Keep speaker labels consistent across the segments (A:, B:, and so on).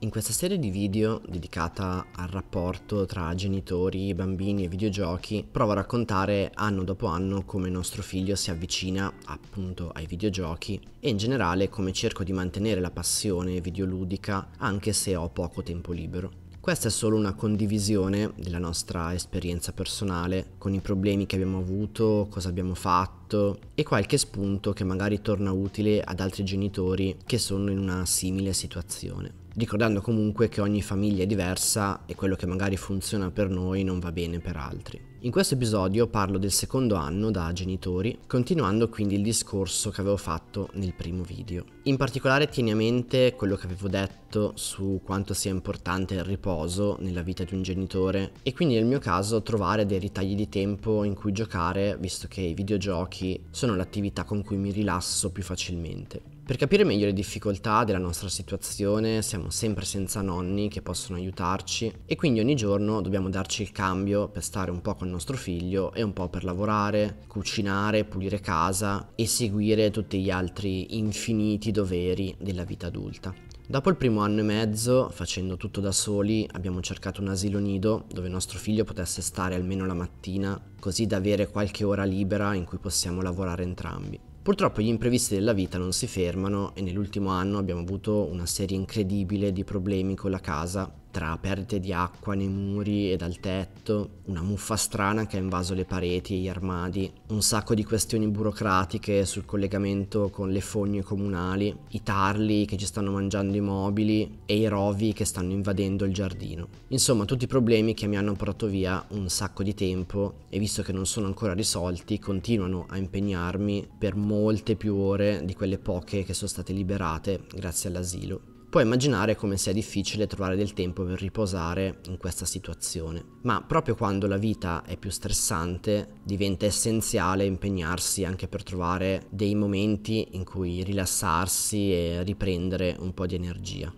A: In questa serie di video, dedicata al rapporto tra genitori, bambini e videogiochi, provo a raccontare anno dopo anno come nostro figlio si avvicina appunto ai videogiochi e in generale come cerco di mantenere la passione videoludica anche se ho poco tempo libero. Questa è solo una condivisione della nostra esperienza personale, con i problemi che abbiamo avuto, cosa abbiamo fatto e qualche spunto che magari torna utile ad altri genitori che sono in una simile situazione. Ricordando comunque che ogni famiglia è diversa e quello che magari funziona per noi non va bene per altri. In questo episodio parlo del secondo anno da genitori, continuando quindi il discorso che avevo fatto nel primo video. In particolare tieni a mente quello che avevo detto su quanto sia importante il riposo nella vita di un genitore e quindi nel mio caso trovare dei ritagli di tempo in cui giocare, visto che i videogiochi sono l'attività con cui mi rilasso più facilmente. Per capire meglio le difficoltà della nostra situazione siamo sempre senza nonni che possono aiutarci e quindi ogni giorno dobbiamo darci il cambio per stare un po' con il nostro figlio e un po' per lavorare, cucinare, pulire casa e seguire tutti gli altri infiniti doveri della vita adulta. Dopo il primo anno e mezzo, facendo tutto da soli, abbiamo cercato un asilo nido dove nostro figlio potesse stare almeno la mattina, così da avere qualche ora libera in cui possiamo lavorare entrambi. Purtroppo gli imprevisti della vita non si fermano e nell'ultimo anno abbiamo avuto una serie incredibile di problemi con la casa tra perdite di acqua nei muri e dal tetto, una muffa strana che ha invaso le pareti e gli armadi, un sacco di questioni burocratiche sul collegamento con le fogne comunali, i tarli che ci stanno mangiando i mobili e i rovi che stanno invadendo il giardino. Insomma, tutti i problemi che mi hanno portato via un sacco di tempo e visto che non sono ancora risolti, continuano a impegnarmi per molte più ore di quelle poche che sono state liberate grazie all'asilo. Puoi immaginare come sia difficile trovare del tempo per riposare in questa situazione, ma proprio quando la vita è più stressante diventa essenziale impegnarsi anche per trovare dei momenti in cui rilassarsi e riprendere un po' di energia.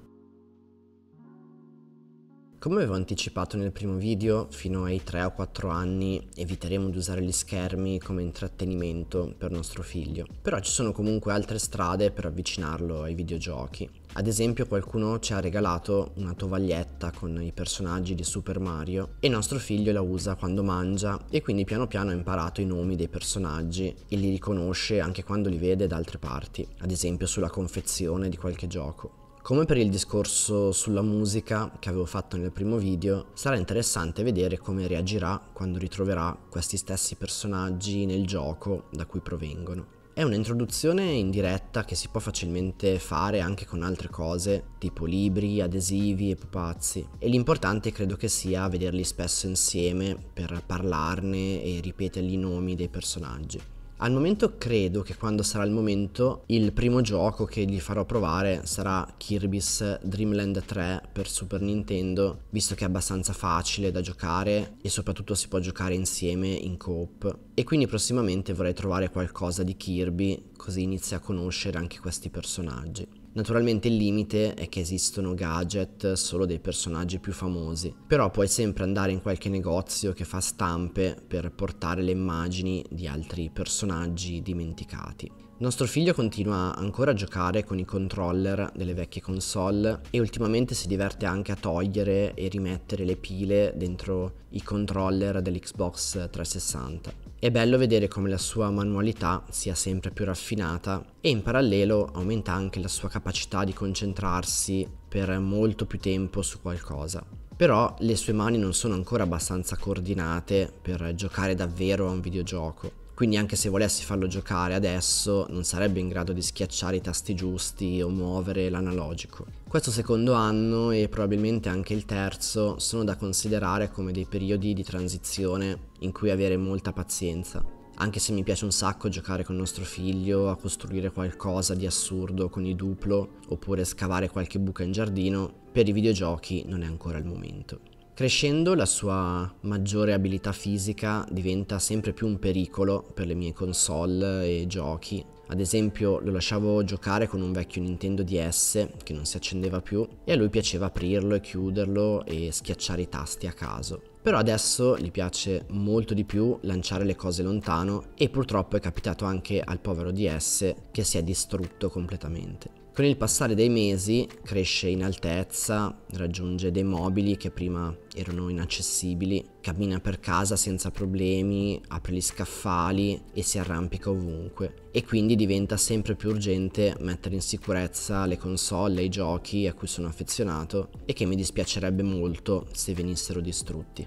A: Come avevo anticipato nel primo video, fino ai 3 o 4 anni eviteremo di usare gli schermi come intrattenimento per nostro figlio, però ci sono comunque altre strade per avvicinarlo ai videogiochi. Ad esempio qualcuno ci ha regalato una tovaglietta con i personaggi di Super Mario e nostro figlio la usa quando mangia e quindi piano piano ha imparato i nomi dei personaggi e li riconosce anche quando li vede da altre parti, ad esempio sulla confezione di qualche gioco. Come per il discorso sulla musica che avevo fatto nel primo video, sarà interessante vedere come reagirà quando ritroverà questi stessi personaggi nel gioco da cui provengono. È un'introduzione in diretta che si può facilmente fare anche con altre cose, tipo libri, adesivi e pupazzi. E l'importante credo che sia vederli spesso insieme per parlarne e ripetergli i nomi dei personaggi. Al momento credo che quando sarà il momento il primo gioco che gli farò provare sarà Kirby's Dreamland 3 per Super Nintendo, visto che è abbastanza facile da giocare e soprattutto si può giocare insieme in coop. E quindi prossimamente vorrei trovare qualcosa di Kirby così inizia a conoscere anche questi personaggi. Naturalmente il limite è che esistono gadget solo dei personaggi più famosi, però puoi sempre andare in qualche negozio che fa stampe per portare le immagini di altri personaggi dimenticati. Nostro figlio continua ancora a giocare con i controller delle vecchie console e ultimamente si diverte anche a togliere e rimettere le pile dentro i controller dell'Xbox 360. È bello vedere come la sua manualità sia sempre più raffinata e in parallelo aumenta anche la sua capacità di concentrarsi per molto più tempo su qualcosa. Però le sue mani non sono ancora abbastanza coordinate per giocare davvero a un videogioco quindi anche se volessi farlo giocare adesso non sarebbe in grado di schiacciare i tasti giusti o muovere l'analogico. Questo secondo anno e probabilmente anche il terzo sono da considerare come dei periodi di transizione in cui avere molta pazienza. Anche se mi piace un sacco giocare con nostro figlio a costruire qualcosa di assurdo con i duplo oppure scavare qualche buca in giardino, per i videogiochi non è ancora il momento. Crescendo la sua maggiore abilità fisica diventa sempre più un pericolo per le mie console e giochi. Ad esempio lo lasciavo giocare con un vecchio Nintendo DS che non si accendeva più e a lui piaceva aprirlo e chiuderlo e schiacciare i tasti a caso. Però adesso gli piace molto di più lanciare le cose lontano e purtroppo è capitato anche al povero DS che si è distrutto completamente con il passare dei mesi cresce in altezza, raggiunge dei mobili che prima erano inaccessibili, cammina per casa senza problemi, apre gli scaffali e si arrampica ovunque. E quindi diventa sempre più urgente mettere in sicurezza le console e i giochi a cui sono affezionato e che mi dispiacerebbe molto se venissero distrutti.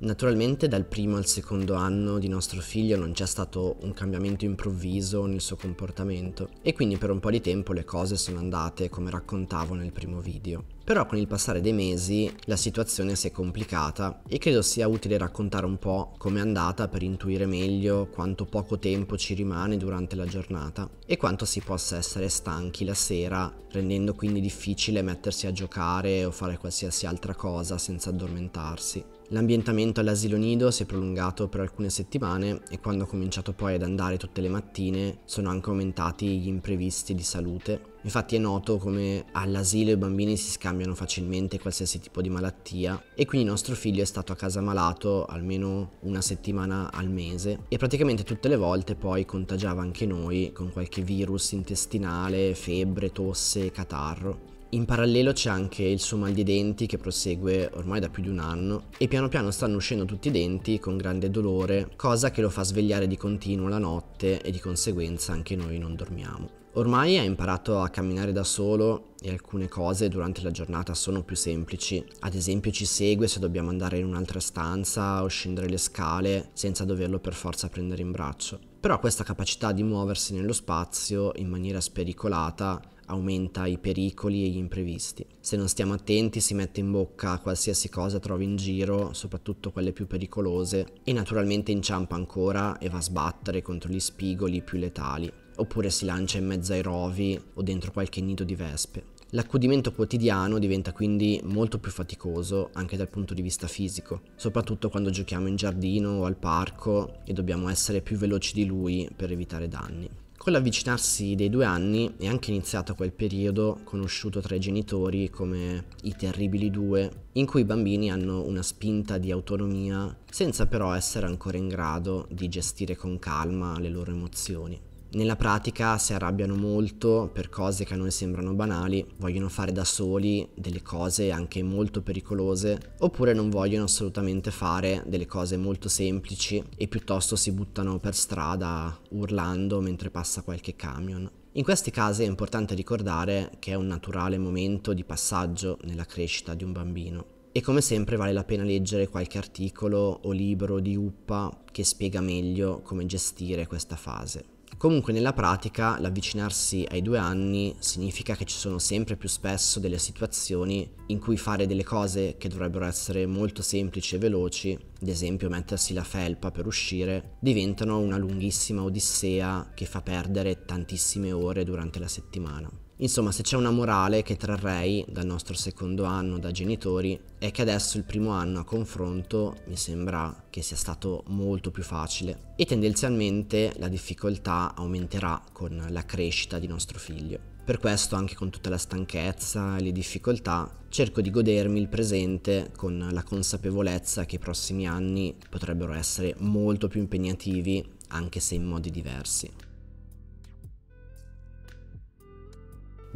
A: Naturalmente dal primo al secondo anno di nostro figlio non c'è stato un cambiamento improvviso nel suo comportamento e quindi per un po' di tempo le cose sono andate come raccontavo nel primo video. Però con il passare dei mesi la situazione si è complicata e credo sia utile raccontare un po' com'è andata per intuire meglio quanto poco tempo ci rimane durante la giornata e quanto si possa essere stanchi la sera, rendendo quindi difficile mettersi a giocare o fare qualsiasi altra cosa senza addormentarsi. L'ambientamento all'asilo nido si è prolungato per alcune settimane e quando ho cominciato poi ad andare tutte le mattine sono anche aumentati gli imprevisti di salute. Infatti è noto come all'asilo i bambini si scambiano facilmente qualsiasi tipo di malattia e quindi nostro figlio è stato a casa malato almeno una settimana al mese e praticamente tutte le volte poi contagiava anche noi con qualche virus intestinale, febbre, tosse, catarro. In parallelo c'è anche il suo mal di denti che prosegue ormai da più di un anno e piano piano stanno uscendo tutti i denti con grande dolore, cosa che lo fa svegliare di continuo la notte e di conseguenza anche noi non dormiamo. Ormai ha imparato a camminare da solo e alcune cose durante la giornata sono più semplici. Ad esempio ci segue se dobbiamo andare in un'altra stanza o scendere le scale senza doverlo per forza prendere in braccio. Però questa capacità di muoversi nello spazio in maniera spericolata aumenta i pericoli e gli imprevisti. Se non stiamo attenti si mette in bocca qualsiasi cosa trovi in giro, soprattutto quelle più pericolose, e naturalmente inciampa ancora e va a sbattere contro gli spigoli più letali, oppure si lancia in mezzo ai rovi o dentro qualche nido di vespe. L'accudimento quotidiano diventa quindi molto più faticoso anche dal punto di vista fisico, soprattutto quando giochiamo in giardino o al parco e dobbiamo essere più veloci di lui per evitare danni. Con l'avvicinarsi dei due anni è anche iniziato quel periodo conosciuto tra i genitori come i terribili due, in cui i bambini hanno una spinta di autonomia senza però essere ancora in grado di gestire con calma le loro emozioni. Nella pratica si arrabbiano molto per cose che a noi sembrano banali, vogliono fare da soli delle cose anche molto pericolose, oppure non vogliono assolutamente fare delle cose molto semplici e piuttosto si buttano per strada urlando mentre passa qualche camion. In questi casi è importante ricordare che è un naturale momento di passaggio nella crescita di un bambino. E come sempre vale la pena leggere qualche articolo o libro di Uppa che spiega meglio come gestire questa fase. Comunque nella pratica l'avvicinarsi ai due anni significa che ci sono sempre più spesso delle situazioni in cui fare delle cose che dovrebbero essere molto semplici e veloci, ad esempio mettersi la felpa per uscire, diventano una lunghissima odissea che fa perdere tantissime ore durante la settimana. Insomma, se c'è una morale che trarrei dal nostro secondo anno da genitori è che adesso il primo anno a confronto mi sembra che sia stato molto più facile e tendenzialmente la difficoltà aumenterà con la crescita di nostro figlio. Per questo, anche con tutta la stanchezza e le difficoltà, cerco di godermi il presente con la consapevolezza che i prossimi anni potrebbero essere molto più impegnativi, anche se in modi diversi.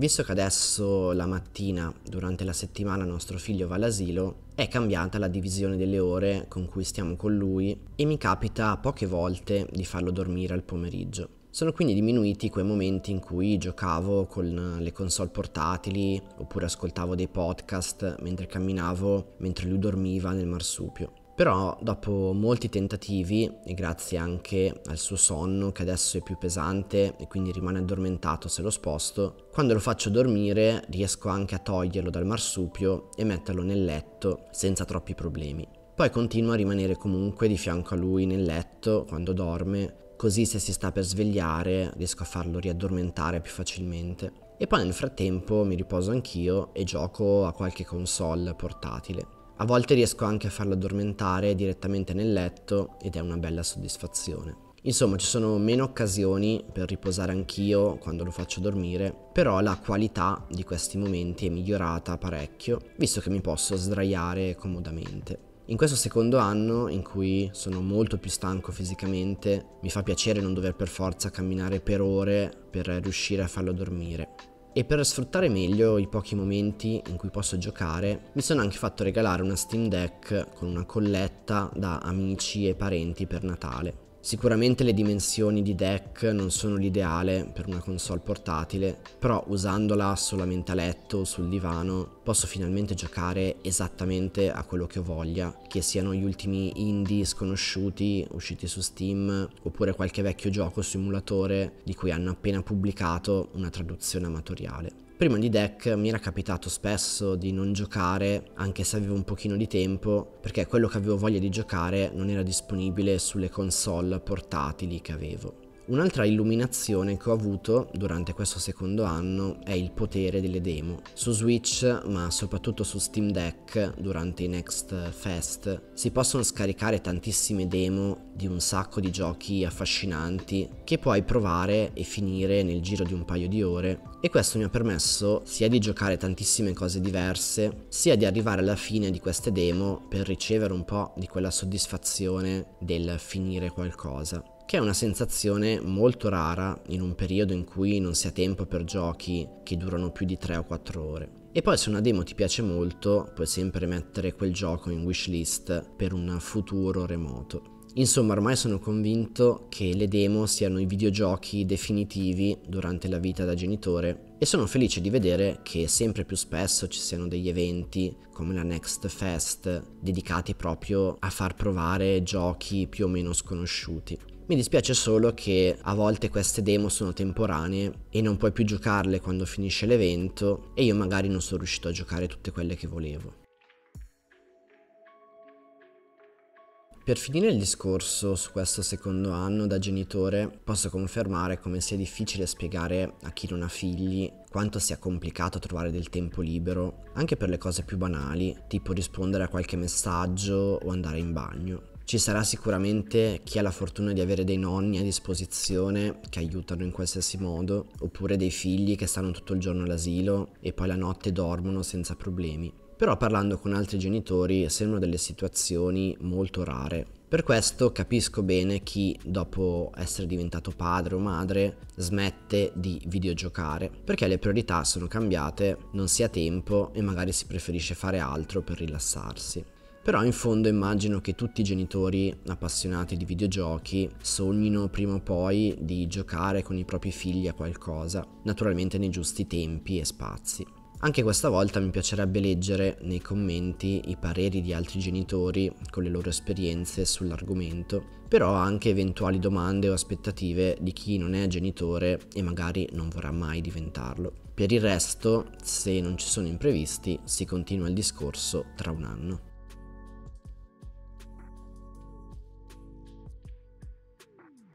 A: Visto che adesso la mattina, durante la settimana, nostro figlio va all'asilo, è cambiata la divisione delle ore con cui stiamo con lui e mi capita poche volte di farlo dormire al pomeriggio. Sono quindi diminuiti quei momenti in cui giocavo con le console portatili oppure ascoltavo dei podcast mentre camminavo mentre lui dormiva nel marsupio. Però dopo molti tentativi, e grazie anche al suo sonno che adesso è più pesante e quindi rimane addormentato se lo sposto, quando lo faccio dormire riesco anche a toglierlo dal marsupio e metterlo nel letto senza troppi problemi. Poi continuo a rimanere comunque di fianco a lui nel letto quando dorme, così se si sta per svegliare riesco a farlo riaddormentare più facilmente. E poi nel frattempo mi riposo anch'io e gioco a qualche console portatile. A volte riesco anche a farlo addormentare direttamente nel letto ed è una bella soddisfazione. Insomma, ci sono meno occasioni per riposare anch'io quando lo faccio dormire, però la qualità di questi momenti è migliorata parecchio, visto che mi posso sdraiare comodamente. In questo secondo anno, in cui sono molto più stanco fisicamente, mi fa piacere non dover per forza camminare per ore per riuscire a farlo dormire e per sfruttare meglio i pochi momenti in cui posso giocare mi sono anche fatto regalare una Steam Deck con una colletta da amici e parenti per Natale. Sicuramente le dimensioni di deck non sono l'ideale per una console portatile, però usandola solamente a letto o sul divano posso finalmente giocare esattamente a quello che ho voglia, che siano gli ultimi indie sconosciuti usciti su Steam oppure qualche vecchio gioco simulatore di cui hanno appena pubblicato una traduzione amatoriale. Prima di deck mi era capitato spesso di non giocare, anche se avevo un pochino di tempo, perché quello che avevo voglia di giocare non era disponibile sulle console portatili che avevo. Un'altra illuminazione che ho avuto durante questo secondo anno è il potere delle demo. Su Switch, ma soprattutto su Steam Deck, durante i Next Fest, si possono scaricare tantissime demo di un sacco di giochi affascinanti che puoi provare e finire nel giro di un paio di ore e questo mi ha permesso sia di giocare tantissime cose diverse, sia di arrivare alla fine di queste demo per ricevere un po' di quella soddisfazione del finire qualcosa che è una sensazione molto rara in un periodo in cui non si ha tempo per giochi che durano più di 3 o 4 ore. E poi se una demo ti piace molto, puoi sempre mettere quel gioco in wishlist per un futuro remoto. Insomma, ormai sono convinto che le demo siano i videogiochi definitivi durante la vita da genitore e sono felice di vedere che sempre più spesso ci siano degli eventi come la Next Fest dedicati proprio a far provare giochi più o meno sconosciuti. Mi dispiace solo che a volte queste demo sono temporanee e non puoi più giocarle quando finisce l'evento e io magari non sono riuscito a giocare tutte quelle che volevo. Per finire il discorso su questo secondo anno da genitore, posso confermare come sia difficile spiegare a chi non ha figli quanto sia complicato trovare del tempo libero, anche per le cose più banali, tipo rispondere a qualche messaggio o andare in bagno. Ci sarà sicuramente chi ha la fortuna di avere dei nonni a disposizione che aiutano in qualsiasi modo, oppure dei figli che stanno tutto il giorno all'asilo e poi la notte dormono senza problemi. Però parlando con altri genitori sembrano delle situazioni molto rare. Per questo capisco bene chi, dopo essere diventato padre o madre, smette di videogiocare, perché le priorità sono cambiate, non si ha tempo e magari si preferisce fare altro per rilassarsi. Però in fondo immagino che tutti i genitori appassionati di videogiochi sognino prima o poi di giocare con i propri figli a qualcosa, naturalmente nei giusti tempi e spazi. Anche questa volta mi piacerebbe leggere nei commenti i pareri di altri genitori con le loro esperienze sull'argomento, però anche eventuali domande o aspettative di chi non è genitore e magari non vorrà mai diventarlo. Per il resto, se non ci sono imprevisti, si continua il discorso tra un anno.